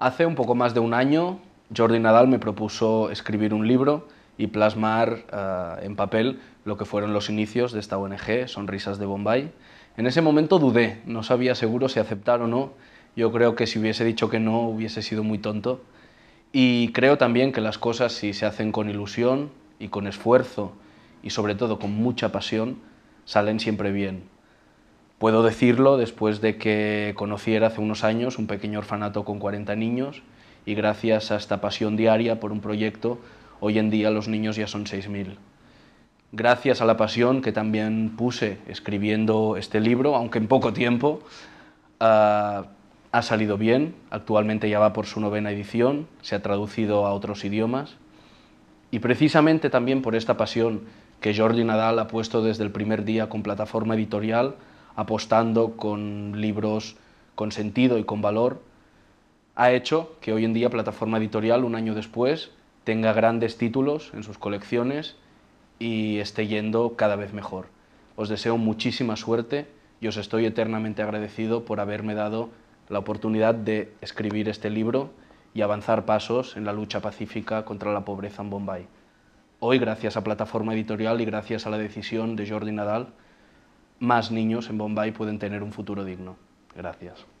Hace un poco más de un año, Jordi Nadal me propuso escribir un libro y plasmar eh, en papel lo que fueron los inicios de esta ONG, Sonrisas de Bombay. En ese momento dudé, no sabía seguro si aceptar o no. Yo creo que si hubiese dicho que no hubiese sido muy tonto. Y creo también que las cosas si se hacen con ilusión y con esfuerzo y sobre todo con mucha pasión, salen siempre bien. Puedo decirlo después de que conociera hace unos años un pequeño orfanato con 40 niños y gracias a esta pasión diaria por un proyecto, hoy en día los niños ya son 6.000. Gracias a la pasión que también puse escribiendo este libro, aunque en poco tiempo, ah, ha salido bien, actualmente ya va por su novena edición, se ha traducido a otros idiomas y precisamente también por esta pasión que Jordi Nadal ha puesto desde el primer día con plataforma editorial, apostando con libros con sentido y con valor, ha hecho que hoy en día Plataforma Editorial, un año después, tenga grandes títulos en sus colecciones y esté yendo cada vez mejor. Os deseo muchísima suerte y os estoy eternamente agradecido por haberme dado la oportunidad de escribir este libro y avanzar pasos en la lucha pacífica contra la pobreza en Bombay. Hoy, gracias a Plataforma Editorial y gracias a la decisión de Jordi Nadal, más niños en Bombay pueden tener un futuro digno. Gracias.